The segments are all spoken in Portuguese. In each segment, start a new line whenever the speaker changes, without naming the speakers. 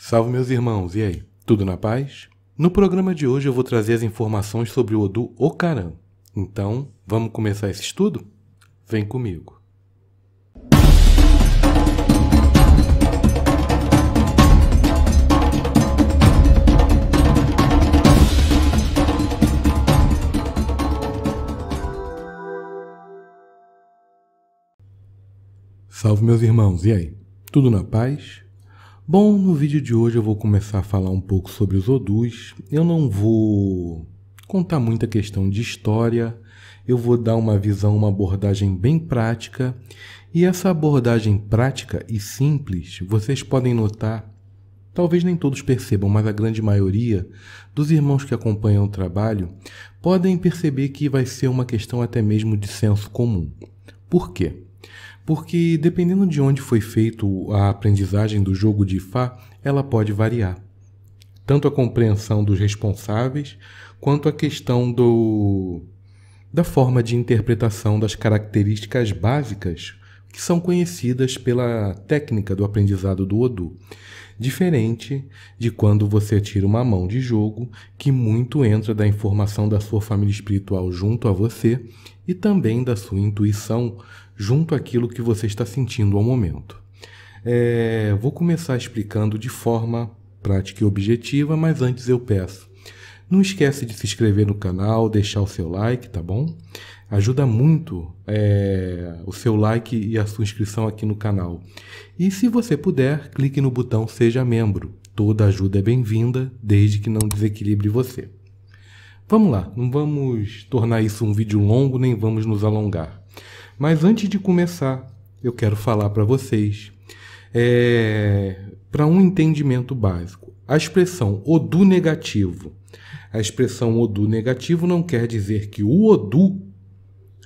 Salve meus irmãos, e aí? Tudo na paz? No programa de hoje eu vou trazer as informações sobre o Odu Okaran. Então, vamos começar esse estudo? Vem comigo. Salve meus irmãos, e aí? Tudo na paz? Bom, no vídeo de hoje eu vou começar a falar um pouco sobre os odus. Eu não vou contar muita questão de história, eu vou dar uma visão, uma abordagem bem prática. E essa abordagem prática e simples, vocês podem notar, talvez nem todos percebam, mas a grande maioria dos irmãos que acompanham o trabalho podem perceber que vai ser uma questão até mesmo de senso comum. Por quê? porque dependendo de onde foi feito a aprendizagem do jogo de Fá, ela pode variar. Tanto a compreensão dos responsáveis, quanto a questão do da forma de interpretação das características básicas que são conhecidas pela técnica do aprendizado do Odu diferente de quando você tira uma mão de jogo, que muito entra da informação da sua família espiritual junto a você e também da sua intuição junto àquilo que você está sentindo ao momento. É, vou começar explicando de forma prática e objetiva, mas antes eu peço. Não esquece de se inscrever no canal, deixar o seu like, tá bom? Ajuda muito é, o seu like e a sua inscrição aqui no canal. E se você puder, clique no botão Seja Membro. Toda ajuda é bem-vinda, desde que não desequilibre você. Vamos lá, não vamos tornar isso um vídeo longo, nem vamos nos alongar. Mas antes de começar, eu quero falar para vocês é, para um entendimento básico. A expressão Odu negativo. A expressão Odu negativo não quer dizer que o Odu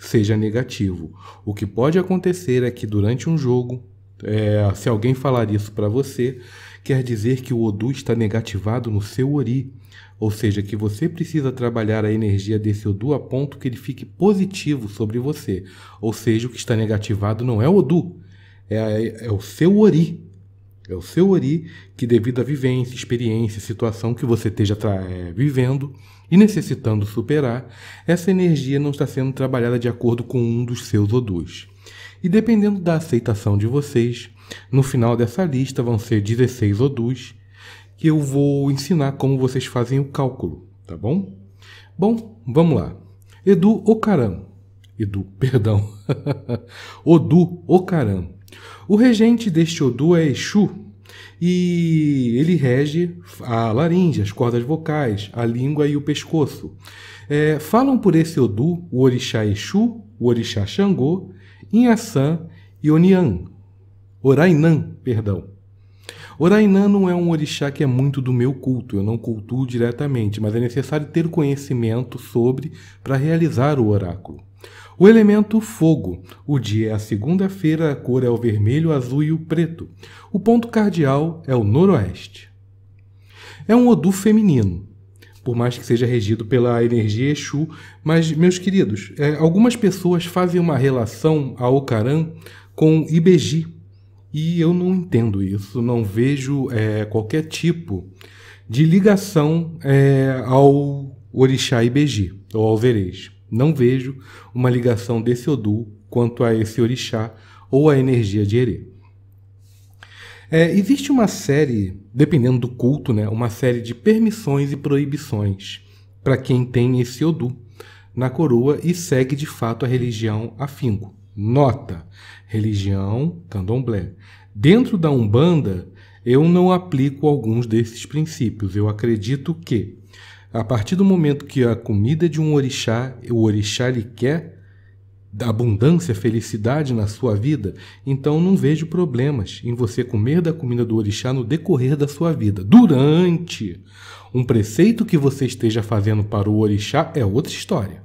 seja negativo. O que pode acontecer é que durante um jogo, é, se alguém falar isso para você, quer dizer que o Odu está negativado no seu Ori, ou seja, que você precisa trabalhar a energia desse Odu a ponto que ele fique positivo sobre você. Ou seja, o que está negativado não é o Odu, é, é o seu Ori, é o seu Ori que, devido à vivência, experiência, situação que você esteja é, vivendo e necessitando superar, essa energia não está sendo trabalhada de acordo com um dos seus odus. E dependendo da aceitação de vocês, no final dessa lista vão ser 16 odus que eu vou ensinar como vocês fazem o cálculo, tá bom? Bom, vamos lá. Edu Ocaram. Edu, perdão. Odu Ocaram o regente deste Odu é Exu e ele rege a laringe, as cordas vocais, a língua e o pescoço. É, falam por esse Odu o Orixá Exu, o Orixá Xangô, Inhaçã e Onian, Orainan, perdão. Orainá não é um orixá que é muito do meu culto, eu não cultuo diretamente, mas é necessário ter conhecimento sobre para realizar o oráculo. O elemento fogo. O dia é a segunda-feira, a cor é o vermelho, azul e o preto. O ponto cardeal é o noroeste. É um Odu feminino, por mais que seja regido pela energia Exu, mas, meus queridos, é, algumas pessoas fazem uma relação a Ocarã com Ibeji, e eu não entendo isso, não vejo é, qualquer tipo de ligação é, ao orixá Ibeji, ou alverez. Não vejo uma ligação desse Odu quanto a esse orixá ou a energia de Herê. É, existe uma série, dependendo do culto, né, uma série de permissões e proibições para quem tem esse Odu na coroa e segue de fato a religião afinco. Nota: religião candomblé. Dentro da Umbanda, eu não aplico alguns desses princípios. Eu acredito que, a partir do momento que a comida de um orixá, o orixá lhe quer abundância, felicidade na sua vida, então não vejo problemas em você comer da comida do orixá no decorrer da sua vida. Durante um preceito que você esteja fazendo para o orixá é outra história.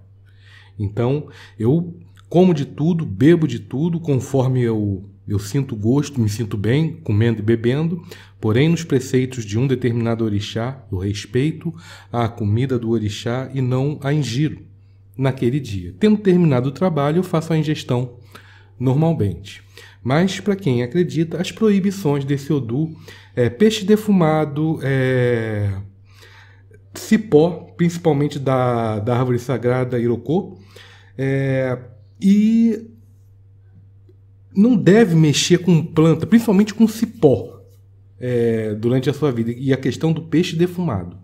Então, eu como de tudo, bebo de tudo, conforme eu, eu sinto gosto, me sinto bem, comendo e bebendo, porém nos preceitos de um determinado orixá, eu respeito a comida do orixá e não a ingiro naquele dia. Tendo terminado o trabalho, eu faço a ingestão normalmente. Mas, para quem acredita, as proibições desse Odu é peixe defumado, é, cipó, principalmente da, da árvore sagrada iroko é, e não deve mexer com planta, principalmente com cipó, é, durante a sua vida. E a questão do peixe defumado.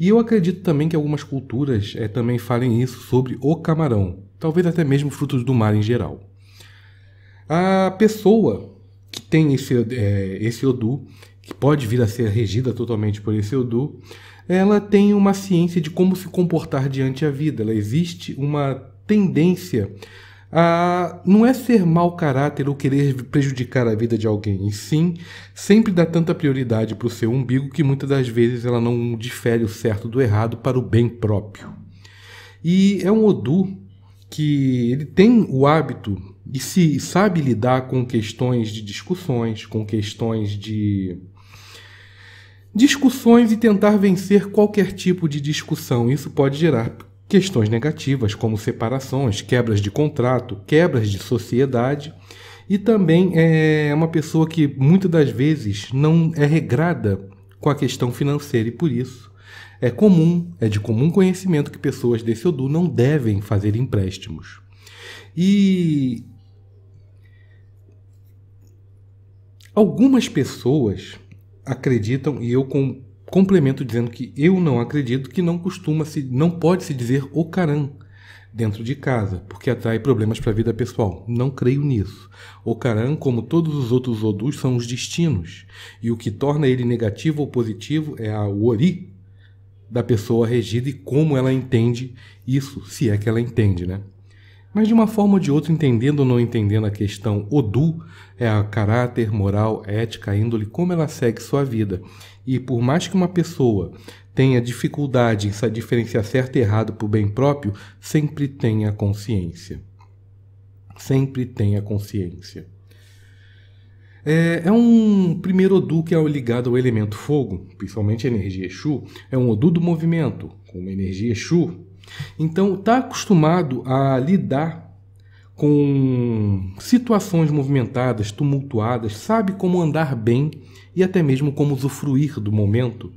E eu acredito também que algumas culturas é, também falem isso sobre o camarão, talvez até mesmo frutos do mar em geral. A pessoa que tem esse, é, esse Odu, que pode vir a ser regida totalmente por esse Odu, ela tem uma ciência de como se comportar diante da vida. Ela existe uma tendência a não é ser mau caráter ou querer prejudicar a vida de alguém, e sim sempre dá tanta prioridade para o seu umbigo que muitas das vezes ela não difere o certo do errado para o bem próprio. E é um Odu que ele tem o hábito e se sabe lidar com questões de discussões, com questões de discussões e tentar vencer qualquer tipo de discussão. Isso pode gerar Questões negativas, como separações, quebras de contrato, quebras de sociedade. E também é uma pessoa que muitas das vezes não é regrada com a questão financeira e por isso é comum, é de comum conhecimento que pessoas desse Odu não devem fazer empréstimos. E algumas pessoas acreditam, e eu com complemento dizendo que eu não acredito que não costuma se não pode se dizer o caram dentro de casa, porque atrai problemas para a vida pessoal. Não creio nisso. O Caran, como todos os outros odus, são os destinos, e o que torna ele negativo ou positivo é a ori da pessoa regida e como ela entende isso, se é que ela entende, né? Mas de uma forma ou de outra, entendendo ou não entendendo a questão Odu, é a caráter, moral, ética, índole, como ela segue sua vida. E por mais que uma pessoa tenha dificuldade em diferenciar certo e errado por bem próprio, sempre tenha consciência. Sempre tenha consciência. É, é, um primeiro Odu que é ligado ao elemento fogo, principalmente a energia Exu, é um Odu do movimento, com energia Exu, então, está acostumado a lidar com situações movimentadas, tumultuadas, sabe como andar bem e até mesmo como usufruir do momento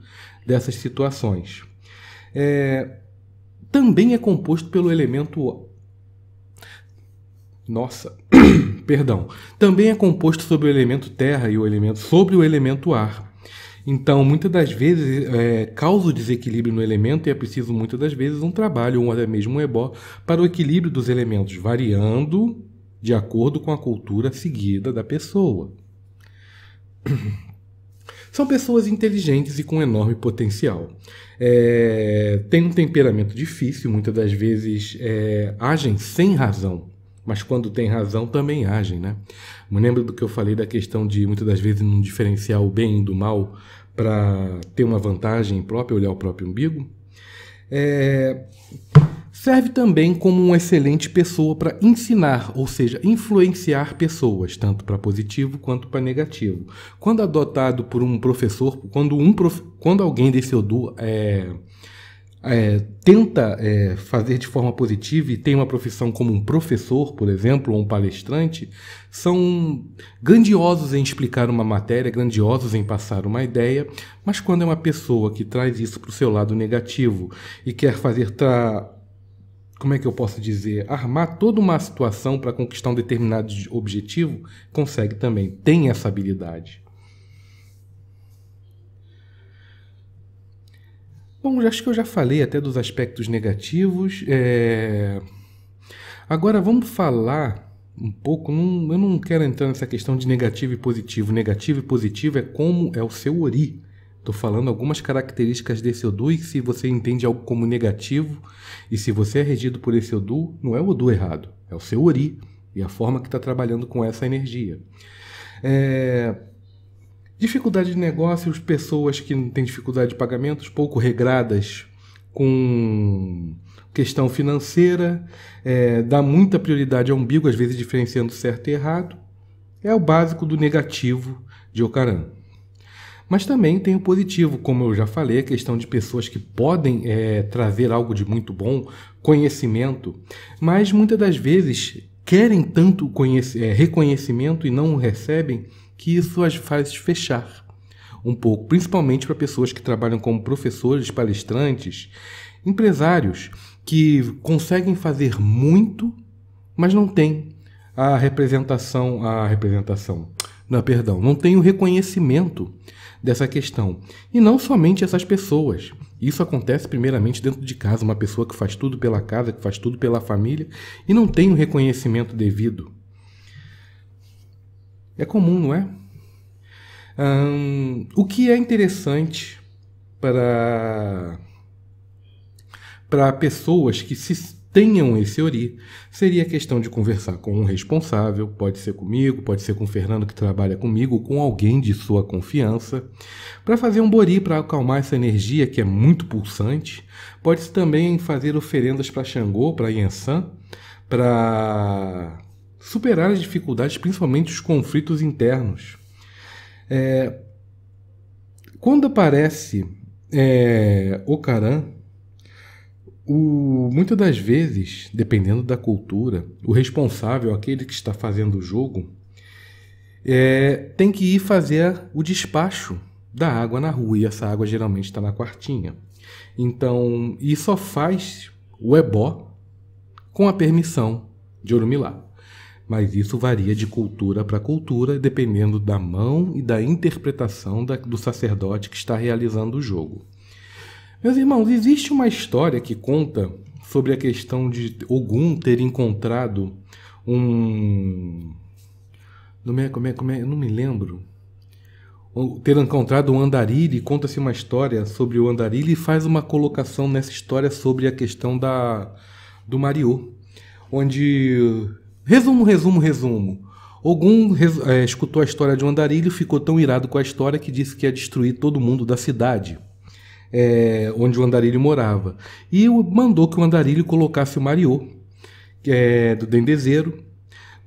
dessas situações. É, também é composto pelo elemento. Nossa, perdão. Também é composto sobre o elemento terra e o elemento sobre o elemento ar. Então, muitas das vezes, é, causa o desequilíbrio no elemento e é preciso, muitas das vezes, um trabalho ou até mesmo um ebó para o equilíbrio dos elementos, variando de acordo com a cultura seguida da pessoa. São pessoas inteligentes e com enorme potencial. É, tem um temperamento difícil, muitas das vezes é, agem sem razão mas quando tem razão também agem, né? Me lembro do que eu falei da questão de muitas das vezes não diferenciar o bem do mal para ter uma vantagem própria, olhar o próprio umbigo. É... Serve também como uma excelente pessoa para ensinar, ou seja, influenciar pessoas, tanto para positivo quanto para negativo. Quando adotado por um professor, quando, um prof... quando alguém desse Odu é é, tenta é, fazer de forma positiva e tem uma profissão como um professor, por exemplo, ou um palestrante, são grandiosos em explicar uma matéria, grandiosos em passar uma ideia, mas quando é uma pessoa que traz isso para o seu lado negativo e quer fazer tra como é que eu posso dizer, armar toda uma situação para conquistar um determinado objetivo, consegue também, tem essa habilidade. Bom, acho que eu já falei até dos aspectos negativos. É... Agora vamos falar um pouco. eu não quero entrar nessa questão de negativo e positivo. Negativo e positivo é como é o seu ori. Estou falando algumas características desse Odu e se você entende algo como negativo e se você é regido por esse Odu, não é o Odu errado, é o seu Ori e a forma que está trabalhando com essa energia. É... Dificuldade de negócios, pessoas que têm dificuldade de pagamentos, pouco regradas com questão financeira, é, dá muita prioridade ao umbigo, às vezes diferenciando certo e errado. É o básico do negativo de Ocaran. Mas também tem o positivo, como eu já falei, a questão de pessoas que podem é, trazer algo de muito bom, conhecimento, mas muitas das vezes querem tanto é, reconhecimento e não o recebem que isso as faz fechar um pouco, principalmente para pessoas que trabalham como professores, palestrantes, empresários que conseguem fazer muito, mas não têm a representação, a representação, não, perdão, não tem o reconhecimento dessa questão. E não somente essas pessoas. Isso acontece primeiramente dentro de casa, uma pessoa que faz tudo pela casa, que faz tudo pela família e não tem o reconhecimento devido. É comum, não é? o que é interessante para para pessoas que se tenham esse ori, seria a questão de conversar com um responsável, pode ser comigo, pode ser com o Fernando que trabalha comigo, com alguém de sua confiança, para fazer um bori para acalmar essa energia que é muito pulsante. Pode-se também fazer oferendas para Xangô, para Yansan, para superar as dificuldades, principalmente os conflitos internos. É, quando aparece é, o Caran, muitas das vezes, dependendo da cultura, o responsável, aquele que está fazendo o jogo, é, tem que ir fazer o despacho da água na rua, e essa água geralmente está na quartinha. Então, e só faz o ebó com a permissão de Orumilá mas isso varia de cultura para cultura, dependendo da mão e da interpretação da, do sacerdote que está realizando o jogo. Meus irmãos, existe uma história que conta sobre a questão de Ogum ter encontrado um. Como é, como é, como é? Eu não me lembro. Ter encontrado um andarilho, conta-se uma história sobre o andarilho e faz uma colocação nessa história sobre a questão da, do Mariô, onde Resumo, resumo, resumo. Ogum resu é, escutou a história de um andarilho e ficou tão irado com a história que disse que ia destruir todo mundo da cidade. É, onde o andarilho morava. E mandou que o andarilho colocasse o Mariô, é, do Dendezeiro,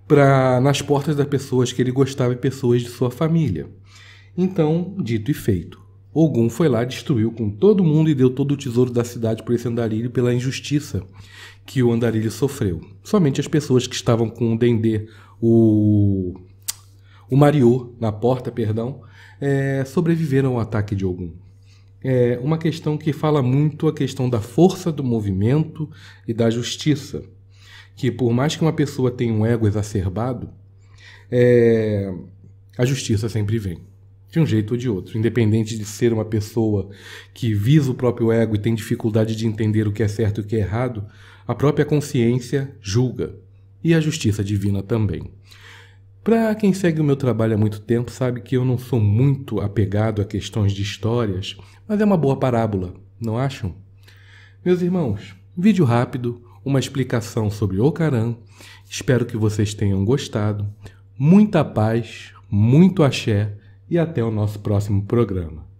pra, nas portas das pessoas que ele gostava e pessoas de sua família. Então, dito e feito. Ogum foi lá, destruiu com todo mundo e deu todo o tesouro da cidade para esse andarilho pela injustiça que o andarilho sofreu. Somente as pessoas que estavam com o Dendê, o, o Mario na porta, perdão, é, sobreviveram ao ataque de Ogum. É uma questão que fala muito a questão da força do movimento e da justiça, que por mais que uma pessoa tenha um ego exacerbado, é, a justiça sempre vem de um jeito ou de outro, independente de ser uma pessoa que visa o próprio ego e tem dificuldade de entender o que é certo e o que é errado, a própria consciência julga e a justiça divina também. Para quem segue o meu trabalho há muito tempo, sabe que eu não sou muito apegado a questões de histórias, mas é uma boa parábola, não acham? Meus irmãos, vídeo rápido, uma explicação sobre o Espero que vocês tenham gostado. Muita paz, muito axé e até o nosso próximo programa.